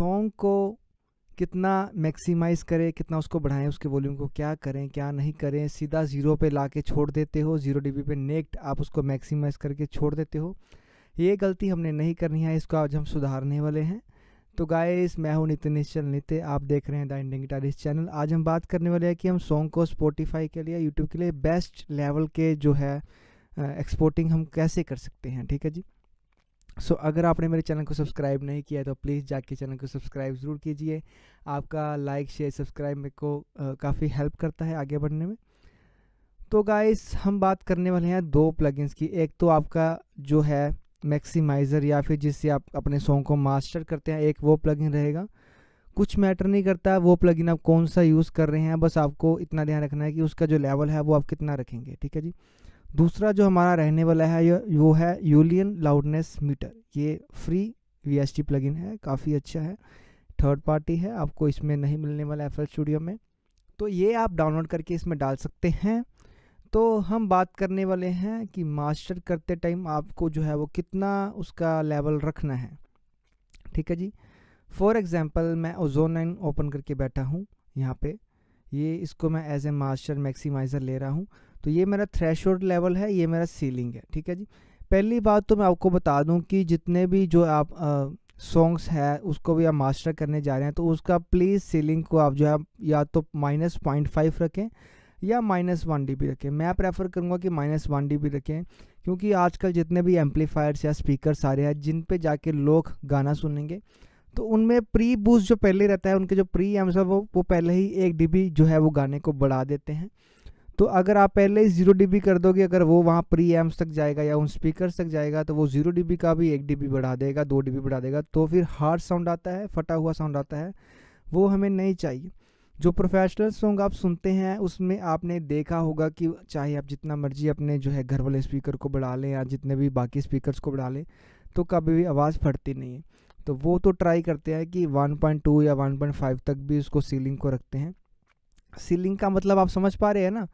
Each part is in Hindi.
सॉन्ग को कितना मैक्सिमाइज़ करें कितना उसको बढ़ाएं उसके वॉल्यूम को क्या करें क्या नहीं करें सीधा ज़ीरो पे ला के छोड़ देते हो ज़ीरो डीबी पे नेक्ट आप उसको मैक्सिमाइज़ करके छोड़ देते हो ये गलती हमने नहीं करनी है इसको आज हम सुधारने वाले हैं तो गाइस मैं हूं नितिन निश्चल नित्य आप देख रहे हैं द इंडियन गिटारिस्ट चैनल आज हम बात करने वाले हैं कि हम सॉन्ग को स्पोटिफाई के लिए यूट्यूब के लिए बेस्ट लेवल के जो है एक्सपोर्टिंग हम कैसे कर सकते हैं ठीक है जी सो so, अगर आपने मेरे चैनल को सब्सक्राइब नहीं किया है तो प्लीज़ जाके चैनल को सब्सक्राइब ज़रूर कीजिए आपका लाइक शेयर सब्सक्राइब मेरे को काफ़ी हेल्प करता है आगे बढ़ने में तो गाइस हम बात करने वाले हैं दो प्लगइन्स की एक तो आपका जो है मैक्सिमाइज़र या फिर जिससे आप अपने सॉन्ग को मास्टर करते हैं एक वो प्लगइन रहेगा कुछ मैटर नहीं करता वो प्लगइन आप कौन सा यूज़ कर रहे हैं बस आपको इतना ध्यान रखना है कि उसका जो लेवल है वो आप कितना रखेंगे ठीक है जी दूसरा जो हमारा रहने वाला है वो है यूलियन लाउडनेस मीटर ये free V S T plugin है काफ़ी अच्छा है थर्ड पार्टी है आपको इसमें नहीं मिलने वाला एफ स्टूडियो में तो ये आप डाउनलोड करके इसमें डाल सकते हैं तो हम बात करने वाले हैं कि मास्टर करते टाइम आपको जो है वो कितना उसका लेवल रखना है ठीक है जी फॉर एग्ज़ाम्पल मैं ओजोन लाइन ओपन करके बैठा हूँ यहाँ पे ये इसको मैं एज ए मास्टर मैक्सीमाइज़र ले रहा हूँ तो ये मेरा थ्रेश लेवल है ये मेरा सीलिंग है ठीक है जी पहली बात तो मैं आपको बता दूं कि जितने भी जो आप सॉन्ग्स है उसको भी आप मास्टर करने जा रहे हैं तो उसका प्लीज़ सीलिंग को आप जो है या तो माइनस पॉइंट फाइव रखें या माइनस वन डी रखें मैं प्रेफर करूँगा कि माइनस वन डी रखें क्योंकि आजकल जितने भी एम्पलीफायर्स या स्पीकरस आ रहे हैं जिन पे जाके लोग गाना सुनेंगे तो उनमें प्री बूस्ट जो पहले रहता है उनके जो प्री एम्स है वो वो पहले ही एक डी जो है वो गाने को बढ़ा देते हैं तो अगर आप पहले ही जीरो डी कर दोगे अगर वो वहाँ प्री एम्स तक जाएगा या उन स्पीकर तक जाएगा तो वो जीरो डी का भी एक डी बढ़ा देगा दो डी बढ़ा देगा तो फिर हार्ड साउंड आता है फटा हुआ साउंड आता है वो हमें नहीं चाहिए जो प्रोफेशनल सॉन्ग आप सुनते हैं उसमें आपने देखा होगा कि चाहे आप जितना मर्जी अपने जो है घर वाले स्पीकर को बढ़ा लें या जितने भी बाकी स्पीकर्स को बढ़ा लें तो कभी भी आवाज़ फटती नहीं है तो वो तो ट्राई करते हैं कि 1.2 या 1.5 तक भी उसको सीलिंग को रखते हैं सीलिंग का मतलब आप समझ पा रहे हैं ना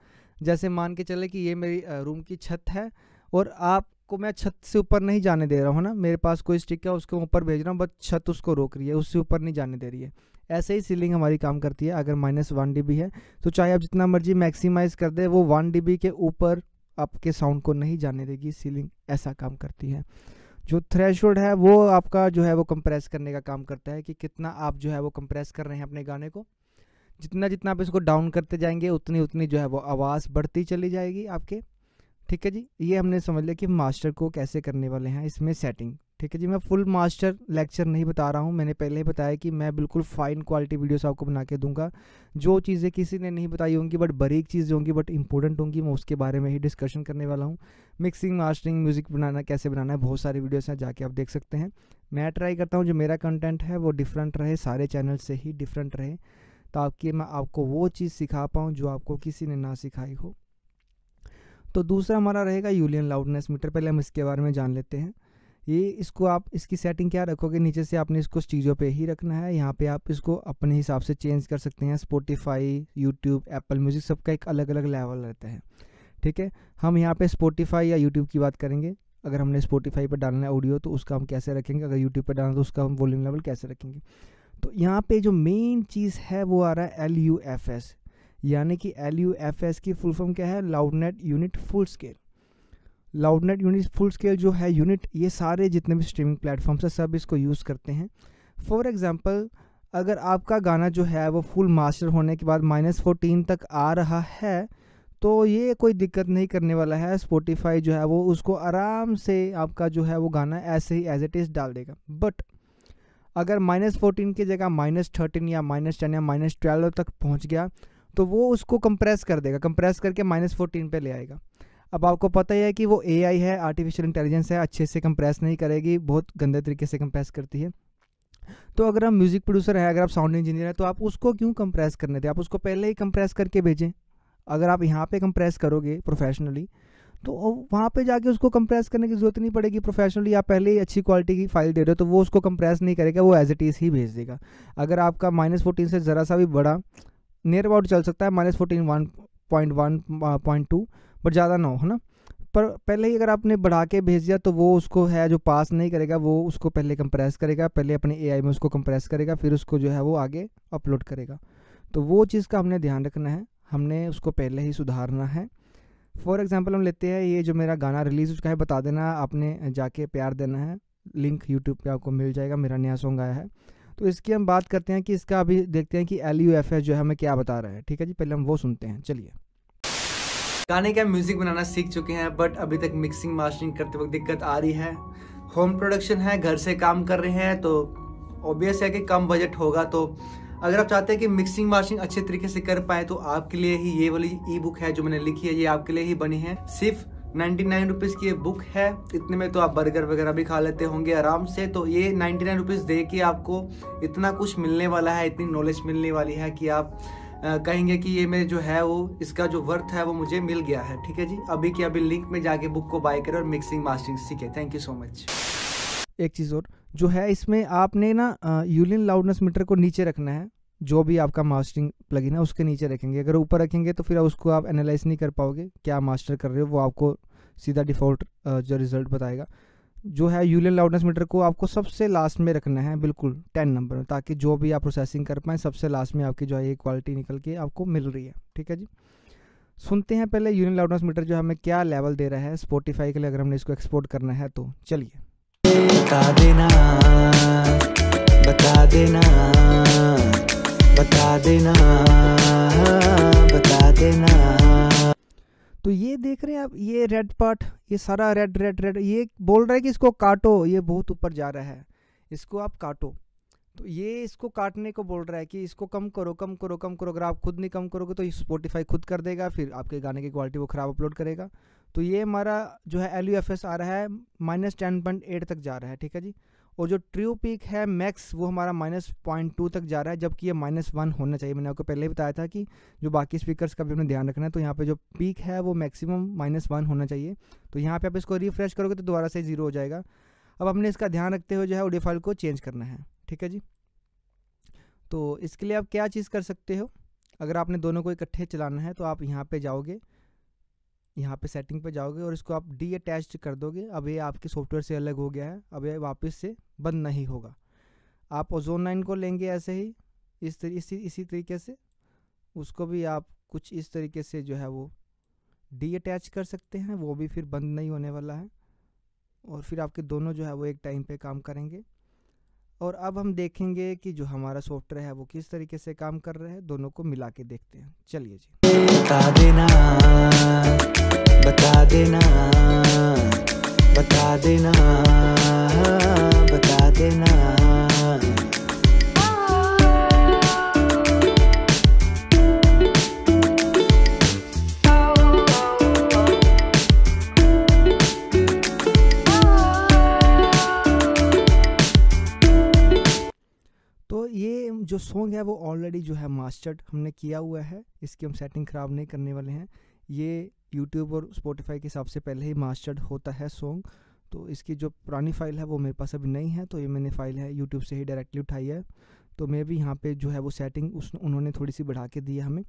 जैसे मान के चले कि ये मेरी रूम की छत है और आपको मैं छत से ऊपर नहीं जाने दे रहा हूँ ना मेरे पास कोई स्टिक है उसके ऊपर भेज रहा हूँ बट छत उसको रोक रही है उससे ऊपर नहीं जाने दे रही है ऐसे ही सीलिंग हमारी काम करती है अगर माइनस वन डी है तो चाहे आप जितना मर्जी मैक्सीमाइज़ कर दे वो वन डी के ऊपर आपके साउंड को नहीं जाने देगी सीलिंग ऐसा काम करती है जो थ्रेश है वो आपका जो है वो कंप्रेस करने का काम करता है कि कितना आप जो है वो कंप्रेस कर रहे हैं अपने गाने को जितना जितना आप इसको डाउन करते जाएंगे उतनी उतनी जो है वो आवाज़ बढ़ती चली जाएगी आपके ठीक है जी ये हमने समझ लिया कि मास्टर को कैसे करने वाले हैं इसमें सेटिंग ठीक है जी मैं फुल मास्टर लेक्चर नहीं बता रहा हूँ मैंने पहले ही बताया कि मैं बिल्कुल फाइन क्वालिटी वीडियोस आपको बना के दूंगा जो चीज़ें किसी ने नहीं बताई होंगी बट बरीक चीज़ें होंगी बट इंपॉर्टेंट होंगी मैं उसके बारे में ही डिस्कशन करने वाला हूँ मिक्सिंग मास्टरिंग म्यूज़िक बनाना कैसे बनाना है बहुत सारे वीडियोज़ हैं जाके आप देख सकते हैं मैं ट्राई करता हूँ जो मेरा कंटेंट है वो डिफरेंट रहे सारे चैनल से ही डिफरेंट रहे ताकि मैं आपको वो चीज़ सिखा पाऊँ जो आपको किसी ने ना सिखाई हो तो दूसरा हमारा रहेगा यूलियन लाउडनेस मीटर पहले हम इसके बारे में जान लेते हैं ये इसको आप इसकी सेटिंग क्या रखोगे नीचे से आपने इसको स्टीरियो पे ही रखना है यहाँ पे आप इसको अपने हिसाब से चेंज कर सकते हैं स्पोटिफाई यूट्यूब एप्पल म्यूज़िक सबका एक अलग अलग लेवल रहता है ठीक है हम यहाँ पे स्पोटिफाई या यूट्यूब की बात करेंगे अगर हमने स्पोटिफाई पर डालना है ऑडियो तो उसका हम कैसे रखेंगे अगर यूट्यूब पर डालना तो उसका हम वॉल्यूम लेवल कैसे रखेंगे तो यहाँ पे जो मेन चीज़ है वो आ रहा है एल यू एफ एस यानी कि एल यू एफ एस की फुल फॉर्म क्या है loudness unit full scale loudness unit full scale जो है यूनिट ये सारे जितने भी स्ट्रीमिंग प्लेटफॉर्म्स हैं सब इसको यूज़ करते हैं फॉर एग्ज़ाम्पल अगर आपका गाना जो है वो फुल मास्टर होने के बाद माइनस फोर्टीन तक आ रहा है तो ये कोई दिक्कत नहीं करने वाला है स्पोटिफाई जो है वो उसको आराम से आपका जो है वो गाना ऐसे ही एज इट इज़ डाल देगा बट अगर माइनस फोर्टीन की जगह माइनस थर्टीन या माइनस टेन या माइनस ट्वेल्व तक पहुँच गया तो वो उसको कंप्रेस कर देगा कंप्रेस करके माइनस फोर्टीन पर ले आएगा अब आपको पता ही है कि वो ए है आर्टिफिशियल इंटेलिजेंस है अच्छे से कंप्रेस नहीं करेगी बहुत गंदे तरीके से कंप्रेस करती है तो अगर आप म्यूज़िक प्रोड्यूसर हैं अगर आप साउंड इंजीनियर है तो आप उसको क्यों कंप्रेस करने थे आप उसको पहले ही कंप्रेस करके भेजें अगर आप यहाँ पे कंप्रेस करोगे प्रोफेशनली तो वहाँ पे जाके उसको कंप्रेस करने की ज़रूरत नहीं पड़ेगी प्रोफेशनली आप पहले ही अच्छी क्वालिटी की फाइल दे रहे हो तो वो उसको कंप्रेस नहीं करेगा वो एज इट इज़ ही भेज देगा अगर आपका माइनस फोर्टीन से ज़रा सा भी बड़ा नियर अबाउट चल सकता है minus fourteen one point one point two but ज़्यादा ना हो है ना पर पहले ही अगर आपने बढ़ा के भेज दिया तो वो उसको है जो पास नहीं करेगा वो उसको पहले कंप्रेस करेगा पहले अपने आई में उसको कंप्रेस करेगा फिर उसको जो है वो आगे अपलोड करेगा तो वो चीज़ का हमने ध्यान रखना है हमने उसको पहले ही सुधारना है फॉर एग्ज़ाम्पल हम लेते हैं ये जो मेरा गाना रिलीज़ हो चुका है बता देना आपने जाके प्यार देना है लिंक यूट्यूब पे आपको मिल जाएगा मेरा नया सॉन्ग आया है तो इसकी हम बात करते हैं कि इसका अभी देखते हैं कि एल यू एफ एस जो है हमें क्या बता रहा है ठीक है जी पहले हम वो सुनते हैं चलिए गाने का म्यूज़िक बनाना सीख चुके हैं बट अभी तक मिक्सिंग मास्टरिंग करते वक्त दिक्कत आ रही है होम प्रोडक्शन है घर से काम कर रहे हैं तो ऑब्वियस है कि कम बजट होगा तो अगर आप चाहते हैं कि मिक्सिंग मार्चिंग अच्छे तरीके से कर पाए तो आपके लिए ही ये वाली ई बुक है जो मैंने लिखी है ये आपके लिए ही बनी है सिर्फ नाइन्टी नाइन रुपीज़ की ये बुक है इतने में तो आप बर्गर वगैरह भी खा लेते होंगे आराम से तो ये नाइन्टी नाइन रुपीज़ दे के आपको इतना कुछ मिलने वाला है इतनी नॉलेज मिलने वाली है कि आप आ, कहेंगे कि ये मेरे जो है वो इसका जो वर्थ है वो मुझे मिल गया है ठीक है जी अभी की अभी लिंक में जाके बुक को बाय करें और मिक्सिंग मास्टिंग सीखें थैंक यू सो मच एक चीज़ और जो है इसमें आपने ना यूलिन लाउडनेस मीटर को नीचे रखना है जो भी आपका मास्टरिंग प्लगइन है उसके नीचे रखेंगे अगर ऊपर रखेंगे तो फिर उसको आप एनालाइज नहीं कर पाओगे क्या मास्टर कर रहे हो वो आपको सीधा डिफ़ॉल्ट जो रिज़ल्ट बताएगा जो है यूलियन लाउडनेस मीटर को आपको सबसे लास्ट में रखना है बिल्कुल टेन नंबर में ताकि जो भी आप प्रोसेसिंग कर पाएँ सबसे लास्ट में आपकी जो है ये क्वालिटी निकल के आपको मिल रही है ठीक है जी सुनते हैं पहले यूनियन लाउडनेस मीटर जो हमें क्या लेवल दे रहा है स्पोटिफाई के लिए अगर हमने इसको एक्सपोर्ट करना है तो चलिए बता देना बता देना बता देना बता देना तो ये देख रहे हैं आप ये रेड पार्ट ये सारा रेड रेड रेड ये बोल रहा है कि इसको काटो ये बहुत ऊपर जा रहा है इसको आप काटो तो ये इसको काटने को बोल रहा है कि इसको कम करो कम करो कम करो अगर आप खुद नहीं कम करोगे तो स्पोटिफाई खुद कर देगा फिर आपके गाने की क्वालिटी वो ख़राब अपलोड करेगा तो ये हमारा जो है एल आ रहा है माइनस टेन पॉइंट एट तक जा रहा है ठीक है जी और जो ट्रू पीक है मैक्स वो हमारा माइनस पॉइंट टू तक जा रहा है जबकि ये माइनस वन होना चाहिए मैंने आपको पहले ही बताया था कि जो बाकी स्पीकर्स का भी हमें ध्यान रखना है तो यहाँ पे जो पीक है वो मैक्सिमम माइनस वन होना चाहिए तो यहाँ पे आप इसको रिफ्रेश करोगे तो दोबारा से जीरो हो जाएगा अब हमने इसका ध्यान रखते हुए जो है ऑडियो फाइल को चेंज करना है ठीक है जी तो इसके लिए आप क्या चीज़ कर सकते हो अगर आपने दोनों को इकट्ठे चलाना है तो आप यहाँ पर जाओगे यहाँ पे सेटिंग पे जाओगे और इसको आप डी अटैच कर दोगे अब ये आपके सॉफ्टवेयर से अलग हो गया है अब ये वापस से बंद नहीं होगा आप ओजोन लाइन को लेंगे ऐसे ही इस तर, इसी इसी तरीके से उसको भी आप कुछ इस तरीके से जो है वो डी अटैच कर सकते हैं वो भी फिर बंद नहीं होने वाला है और फिर आपके दोनों जो है वो एक टाइम पर काम करेंगे और अब हम देखेंगे कि जो हमारा सॉफ्टवेयर है वो किस तरीके से काम कर रहा है दोनों को मिला के देखते हैं चलिए जी बता देना बता देना बता देना बता देना जो सॉन्ग है वो ऑलरेडी जो है मास्टर्ड हमने किया हुआ है इसकी हम सेटिंग ख़राब नहीं करने वाले हैं ये यूट्यूब और स्पोटिफाई के हिसाब से पहले ही मास्टर्ड होता है सॉन्ग तो इसकी जो पुरानी फ़ाइल है वो मेरे पास अभी नहीं है तो ये मैंने फ़ाइल है यूट्यूब से ही डायरेक्टली उठाई है तो मे भी यहाँ पे जो है वो सेटिंग उस उन्होंने थोड़ी सी बढ़ा के दी है हमें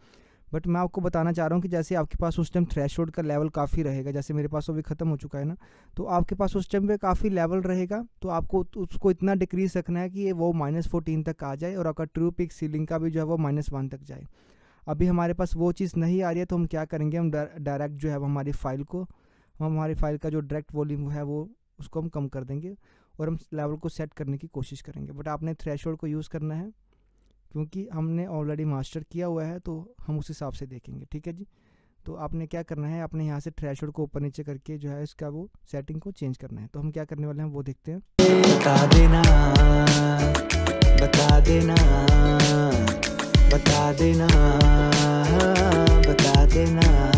बट मैं आपको बताना चाह रहा हूँ कि जैसे आपके पास उस टाइम थ्रेश का लेवल काफ़ी रहेगा जैसे मेरे पास अभी ख़त्म हो चुका है ना तो आपके पास उस टाइम पे काफ़ी लेवल रहेगा तो आपको उसको इतना डिक्रीज रखना है कि वो माइनस फोर्टीन तक आ जाए और आपका ट्रू पिक सीलिंग का भी जो है वो माइनस वन तक जाए अभी हमारे पास वो चीज़ नहीं आ रही है तो हम क्या करेंगे हम डायरेक्ट जो है हमारी फ़ाइल को हम हमारी फ़ाइल का जो डायरेक्ट वॉल्यूम है वो उसको हम कम कर देंगे और हम लेवल को सेट करने की कोशिश करेंगे बट आपने थ्रेश को यूज़ करना है क्योंकि हमने ऑलरेडी मास्टर किया हुआ है तो हम उस हिसाब से देखेंगे ठीक है जी तो आपने क्या करना है आपने यहाँ से थ्रेश को ऊपर नीचे करके जो है इसका वो सेटिंग को चेंज करना है तो हम क्या करने वाले हैं वो देखते हैं बता देना बता देना बता देना हाँ, बता देना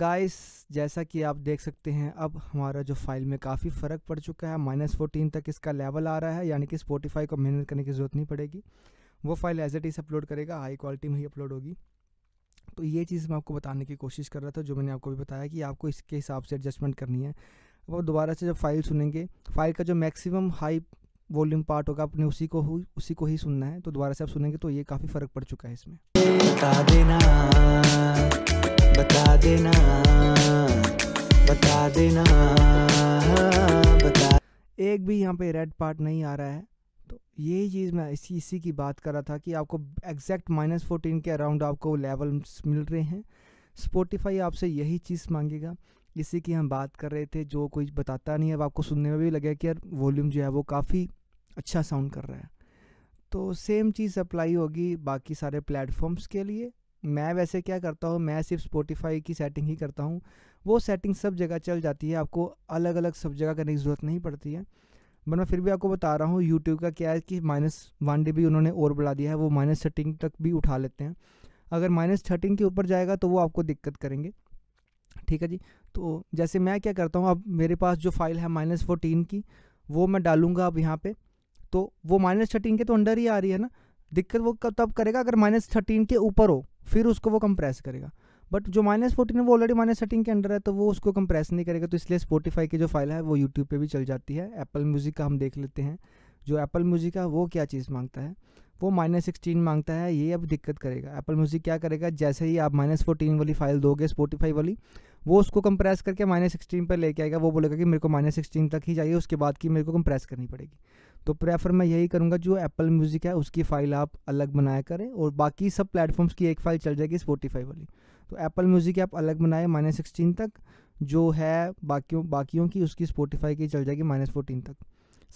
गाइस जैसा कि आप देख सकते हैं अब हमारा जो फाइल में काफ़ी फ़र्क पड़ चुका है माइनस फोर्टीन तक इसका लेवल आ रहा है यानी कि स्पोटिफाई को मेहनत करने की ज़रूरत नहीं पड़ेगी वो file as it is upload करेगा हाई क्वालिटी में ही अपलोड होगी तो ये चीज़ मैं आपको बताने की कोशिश कर रहा था जो मैंने आपको भी बताया कि आपको इसके हिसाब से एडजस्टमेंट करनी है अब दोबारा से जब फाइल सुनेंगे फाइल का जो मैक्सिमम हाई वॉल्यूम पार्ट होगा अपने उसी को उसी को ही सुनना है तो दोबारा से आप सुनेंगे तो ये काफ़ी फ़र्क पड़ चुका है इसमें बता देना बता देना बता एक भी यहाँ पे रेड पार्ट नहीं आ रहा है तो ये चीज़ मैं इसी इसी की बात कर रहा था कि आपको एग्जैक्ट माइनस फोर्टीन के अराउंड आपको लेवल्स मिल रहे हैं स्पोटिफाई आपसे यही चीज़ मांगेगा इसी की हम बात कर रहे थे जो कोई बताता नहीं है अब आपको सुनने में भी लगे कि यार वॉल्यूम जो है वो काफ़ी अच्छा साउंड कर रहा है तो सेम चीज़ अप्लाई होगी बाकी सारे प्लेटफॉर्म्स के लिए मैं वैसे क्या करता हूँ मैं सिर्फ स्पोटिफाई की सेटिंग ही करता हूँ वो सेटिंग सब जगह चल जाती है आपको अलग अलग सब जगह करने की ज़रूरत नहीं पड़ती है बट मैं फिर भी आपको बता रहा हूँ यूट्यूब का क्या है कि माइनस वन डी उन्होंने और बढ़ा दिया है वो माइनस थर्टीन तक भी उठा लेते हैं अगर माइनस थर्टीन के ऊपर जाएगा तो वो आपको दिक्कत करेंगे ठीक है जी तो जैसे मैं क्या करता हूँ अब मेरे पास जो फाइल है माइनस फोर्टीन की वो मैं डालूँगा अब यहाँ पर तो वो माइनस थर्टीन के तो अंडर ही आ रही है ना दिक्कत वो तब करेगा अगर माइनस थर्टीन के ऊपर हो फिर उसको वो कंप्रेस करेगा बट जो माइनस फोर्टीन है वो ऑलरेडी माइनस थर्टीन के अंडर है तो वो उसको कंप्रेस नहीं करेगा तो इसलिए स्पोटिफाई की जो फाइल है वो यूट्यूब पर भी चल जाती है एप्पल म्यूज़िक का हम देख लेते हैं जो एप्पल म्यूज़िक है वो क्या चीज़ मांगता है वो माइनस सिक्सटीन मांगता है ये अब दिक्कत करेगा एप्पल म्यूज़िक क्या करेगा जैसे ही आप माइनस फोर्टीन वाली फाइल दोगे स्पोटिफाई वाली वो उसको कंप्रेस करके माइनस सिक्सटीन पर लेके आएगा वो बोलेगा कि मेरे को माइनस सिक्सटीन तक ही चाहिए उसके बाद की मेरे को कंप्रेस करनी पड़ेगी तो प्रेफर मैं यही करूँगा जो एप्पल म्यूज़िक है उसकी फ़ाइल आप अलग बनाया करें और बाकी सब प्लेटफॉर्म्स की एक फ़ाइल चल जाएगी स्पोटीफाई वाली तो एप्पल म्यूज़िक आप अलग बनाए माइनस सिक्सटीन तक जो है बाकियों बाकियों की उसकी स्पोटीफाई की चल जाएगी माइनस फोर्टीन तक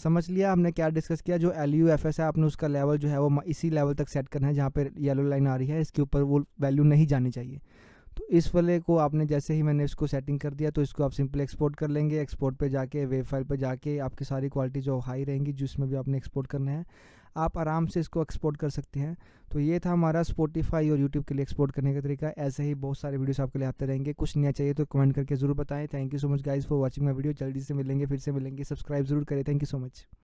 समझ लिया हमने क्या डिस्कस किया जो एल यू एफ एस है आपने उसका लेवल जो है वो इसी लेवल तक सेट करना है जहाँ पर येलो लाइन आ रही है इसके ऊपर वो वैल्यू नहीं जानी चाहिए तो इस वाले को आपने जैसे ही मैंने इसको सेटिंग कर दिया तो इसको आप सिंपल एक्सपोर्ट कर लेंगे एक्सपोर्ट पे जाके वेब फाइल पे जाके आपकी सारी क्वालिटी जो हाई रहेंगी जिसमें भी आपने एक्सपोर्ट करना है आप आराम से इसको एक्सपोर्ट कर सकते हैं तो ये था हमारा स्पोटीफाई और यूट्यूब के लिए एक्सपोर्ट करने का तरीका ऐसे ही बहुत सारे वीडियोस आपके लिए आते रहेंगे कुछ नया चाहिए तो कमेंट करके जरूर बताएं thank you so much guys for watching my video जल्दी से मिलेंगे फिर से मिलेंगे सब्सक्राइब जरूर करें थैंक यू सो मच